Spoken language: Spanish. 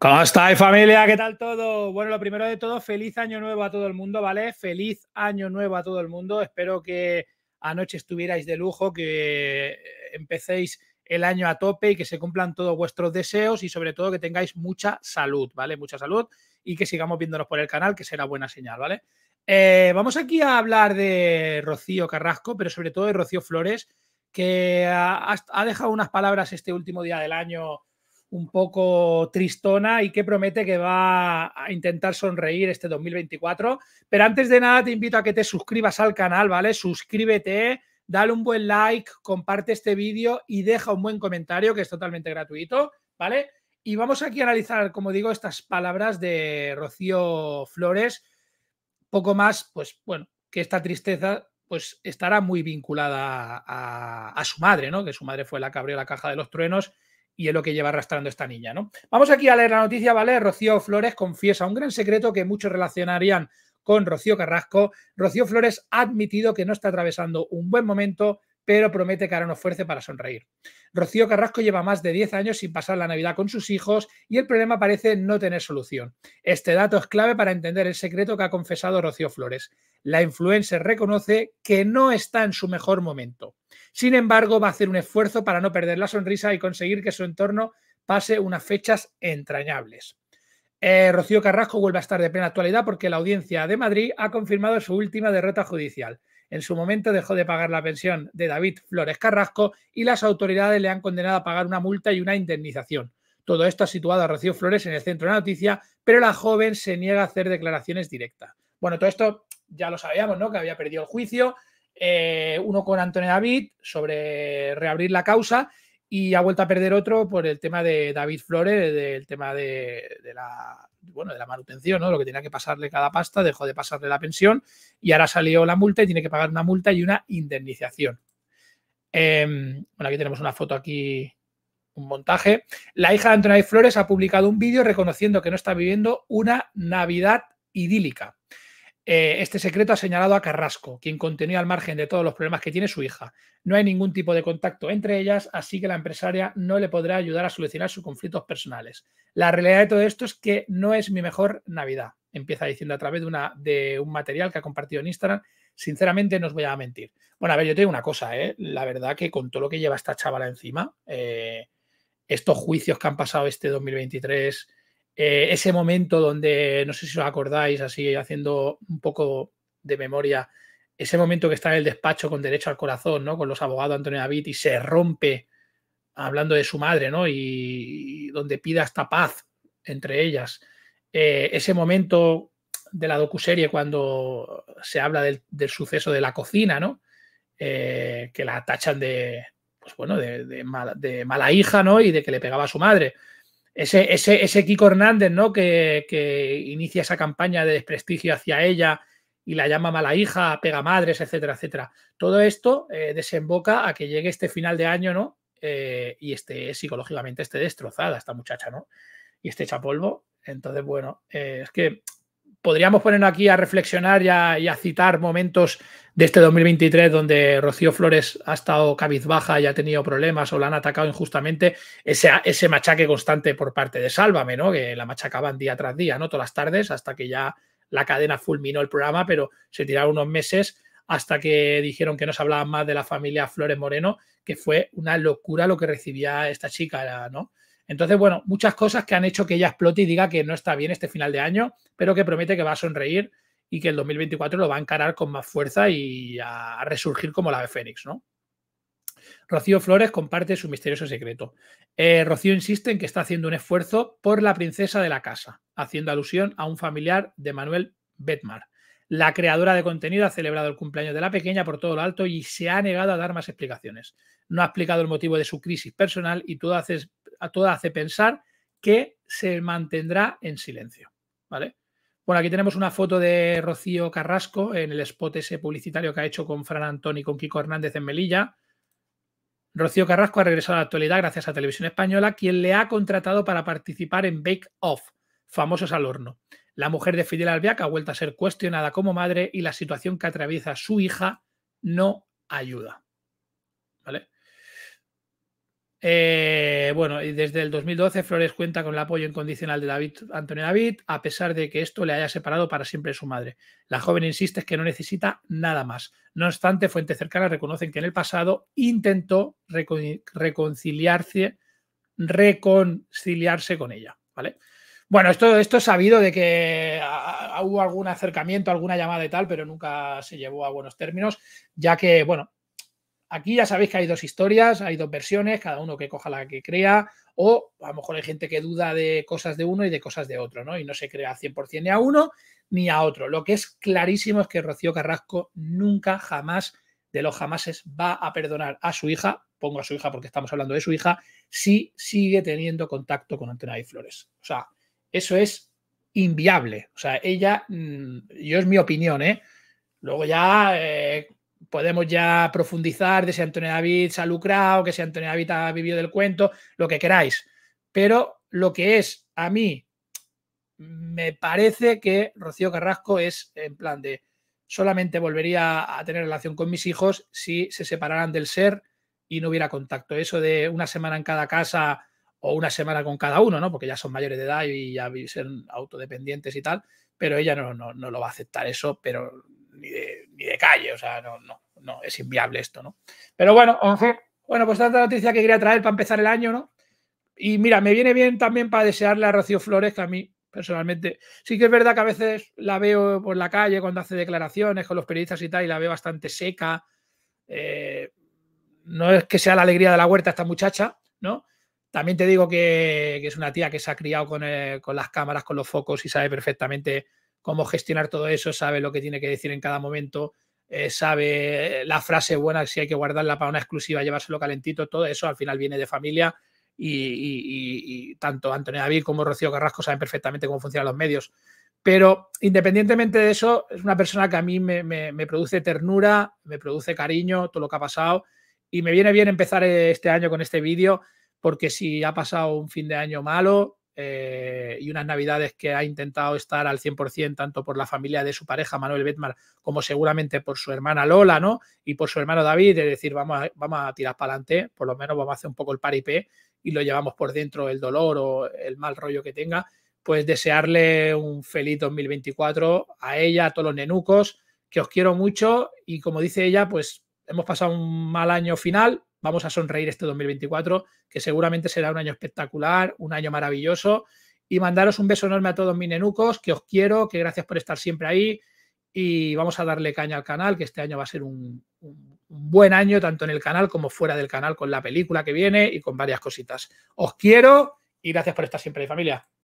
¿Cómo estáis familia? ¿Qué tal todo? Bueno, lo primero de todo, feliz año nuevo a todo el mundo, ¿vale? Feliz año nuevo a todo el mundo. Espero que anoche estuvierais de lujo, que empecéis el año a tope y que se cumplan todos vuestros deseos y sobre todo que tengáis mucha salud, ¿vale? Mucha salud y que sigamos viéndonos por el canal, que será buena señal, ¿vale? Eh, vamos aquí a hablar de Rocío Carrasco, pero sobre todo de Rocío Flores, que ha dejado unas palabras este último día del año un poco tristona y que promete que va a intentar sonreír este 2024. Pero antes de nada te invito a que te suscribas al canal, ¿vale? Suscríbete, dale un buen like, comparte este vídeo y deja un buen comentario que es totalmente gratuito, ¿vale? Y vamos aquí a analizar, como digo, estas palabras de Rocío Flores, poco más, pues bueno, que esta tristeza pues estará muy vinculada a, su madre, ¿no? Que su madre fue la que abrió la caja de los truenos y es lo que lleva arrastrando esta niña, ¿no? Vamos aquí a leer la noticia, ¿vale? Rocío Flores confiesa un gran secreto que muchos relacionarían con Rocío Carrasco. Rocío Flores ha admitido que no está atravesando un buen momento pero promete que hará un esfuerzo para sonreír. Rocío Carrasco lleva más de 10 años sin pasar la Navidad con sus hijos y el problema parece no tener solución. Este dato es clave para entender el secreto que ha confesado Rocío Flores. La influencer reconoce que no está en su mejor momento. Sin embargo, va a hacer un esfuerzo para no perder la sonrisa y conseguir que su entorno pase unas fechas entrañables. Eh, Rocío Carrasco vuelve a estar de plena actualidad porque la audiencia de Madrid ha confirmado su última derrota judicial. En su momento dejó de pagar la pensión de David Flores Carrasco y las autoridades le han condenado a pagar una multa y una indemnización. Todo esto ha situado a Rocío Flores en el centro de la noticia, pero la joven se niega a hacer declaraciones directas. Bueno, todo esto ya lo sabíamos, ¿no? Que había perdido el juicio, eh, uno con Antonio David sobre reabrir la causa y ha vuelto a perder otro por el tema de David Flores, del tema de, la bueno, de la manutención, ¿no? Lo que tenía que pasarle cada pasta, dejó de pasarle la pensión y ahora salió la multa y tiene que pagar una multa y una indemnización. Em, bueno, aquí tenemos una foto aquí, un montaje. La hija de Antonio Flores ha publicado un vídeo reconociendo que no está viviendo una Navidad idílica. Eh, este secreto ha señalado a Carrasco, quien continúa al margen de todos los problemas que tiene su hija. No hay ningún tipo de contacto entre ellas, así que la empresaria no le podrá ayudar a solucionar sus conflictos personales. La realidad de todo esto es que no es mi mejor Navidad, empieza diciendo a través de, una, de un material que ha compartido en Instagram. Sinceramente, no os voy a mentir. Bueno, a ver, yo te digo una cosa, ¿eh? la verdad que con todo lo que lleva esta chavala encima, eh, estos juicios que han pasado este 2023, eh, ese momento donde, no sé si os acordáis, así haciendo un poco de memoria, ese momento que está en el despacho con derecho al corazón, ¿no? Con los abogados Antonio David y se rompe hablando de su madre, ¿no? Y, donde pida hasta paz entre ellas. Eh, ese momento de la docuserie cuando se habla del, suceso de la cocina, ¿no? Eh, que la tachan de, pues bueno, de, mala hija, ¿no? Y de que le pegaba a su madre. Ese, ese, Kiko Hernández, ¿no? Que, inicia esa campaña de desprestigio hacia ella y la llama mala hija, pega madres, etcétera, etcétera. Todo esto eh, desemboca a que llegue este final de año, ¿no? Eh, y esté psicológicamente esté destrozada esta muchacha, ¿no? Y esté hecha polvo. Entonces, bueno, eh, es que podríamos ponernos aquí a reflexionar y a, citar momentos de este 2023 donde Rocío Flores ha estado cabizbaja y ha tenido problemas o la han atacado injustamente, ese, ese machaque constante por parte de Sálvame, ¿no? Que la machacaban día tras día, ¿no? Todas las tardes, hasta que ya la cadena fulminó el programa, pero se tiraron unos meses hasta que dijeron que no se hablaba más de la familia Flores Moreno, que fue una locura lo que recibía esta chica, ¿no? Entonces, bueno, muchas cosas que han hecho que ella explote y diga que no está bien este final de año, pero que promete que va a sonreír y que el 2024 lo va a encarar con más fuerza y a resurgir como la de Fénix, ¿no? Rocío Flores comparte su misterioso secreto. Eh, Rocío insiste en que está haciendo un esfuerzo por la princesa de la casa, haciendo alusión a un familiar de Manuel Betmar. La creadora de contenido ha celebrado el cumpleaños de la pequeña por todo lo alto y se ha negado a dar más explicaciones. No ha explicado el motivo de su crisis personal y todo haces a toda hace pensar que se mantendrá en silencio. ¿Vale? Bueno, aquí tenemos una foto de Rocío Carrasco en el spot ese publicitario que ha hecho con Fran Antón y con Kiko Hernández en Melilla. Rocío Carrasco ha regresado a la actualidad gracias a Televisión Española, quien le ha contratado para participar en Bake Off, famosos al horno. La mujer de Fidel Albiac ha vuelto a ser cuestionada como madre y la situación que atraviesa su hija no ayuda. Eh, bueno, y desde el 2012 Flores cuenta con el apoyo incondicional de David Antonio David, a pesar de que esto le haya separado para siempre su madre. La joven insiste que no necesita nada más. No obstante, fuentes cercanas reconocen que en el pasado intentó reconciliarse, reconciliarse con ella. ¿vale? Bueno, esto, esto es sabido de que ah, ah, hubo algún acercamiento, alguna llamada y tal, pero nunca se llevó a buenos términos, ya que, bueno, Aquí ya sabéis que hay dos historias, hay dos versiones, cada uno que coja la que crea, o a lo mejor hay gente que duda de cosas de uno y de cosas de otro, ¿no? Y no se crea 100% ni a uno ni a otro. Lo que es clarísimo es que Rocío Carrasco nunca, jamás, de los jamases, va a perdonar a su hija, pongo a su hija porque estamos hablando de su hija, si sigue teniendo contacto con Antena y Flores. O sea, eso es inviable. O sea, ella, mm, yo es mi opinión, ¿eh? Luego ya, eh, podemos ya profundizar de si Antonio David se ha lucrado, que si Antonio David ha vivido del cuento, lo que queráis. Pero lo que es, a mí, me parece que Rocío Carrasco es en plan de solamente volvería a tener relación con mis hijos si se separaran del ser y no hubiera contacto. Eso de una semana en cada casa o una semana con cada uno, ¿no? Porque ya son mayores de edad y ya son autodependientes y tal, pero ella no, no, no lo va a aceptar eso, pero ni de, calle, o sea, no, no, no, es inviable esto, ¿no? Pero bueno, en bueno, pues tanta noticia que quería traer para empezar el año, ¿no? Y mira, me viene bien también para desearle a Rocío Flores, que a mí personalmente sí que es verdad que a veces la veo por la calle cuando hace declaraciones con los periodistas y tal, y la veo bastante seca. Eh, no es que sea la alegría de la huerta esta muchacha, ¿no? También te digo que, es una tía que se ha criado con, eh, con, las cámaras, con los focos y sabe perfectamente cómo gestionar todo eso, sabe lo que tiene que decir en cada momento, eh, sabe eh, la frase buena, si hay que guardarla para una exclusiva, llevárselo calentito, todo eso al final viene de familia y, tanto Antonio David como Rocío Carrasco saben perfectamente cómo funcionan los medios. Pero independientemente de eso, es una persona que a mí me, me produce ternura, me produce cariño, todo lo que ha pasado. Y me viene bien empezar este año con este vídeo, porque si ha pasado un fin de año malo, eh, y unas navidades que ha intentado estar al 100% tanto por la familia de su pareja Manuel Betmar como seguramente por su hermana Lola, ¿no? Y por su hermano David, es decir, vamos a, vamos a tirar para adelante, por lo menos vamos a hacer un poco el paripé y lo llevamos por dentro el dolor o el mal rollo que tenga, pues desearle un feliz 2024 a ella, a todos los nenucos, que os quiero mucho y como dice ella, pues hemos pasado un mal año final, Vamos a sonreír este 2024, que seguramente será un año espectacular, un año maravilloso. Y mandaros un beso enorme a todos mis nenucos, que os quiero, que gracias por estar siempre ahí. Y vamos a darle caña al canal, que este año va a ser un, un buen año, tanto en el canal como fuera del canal, con la película que viene y con varias cositas. Os quiero y gracias por estar siempre ahí, familia.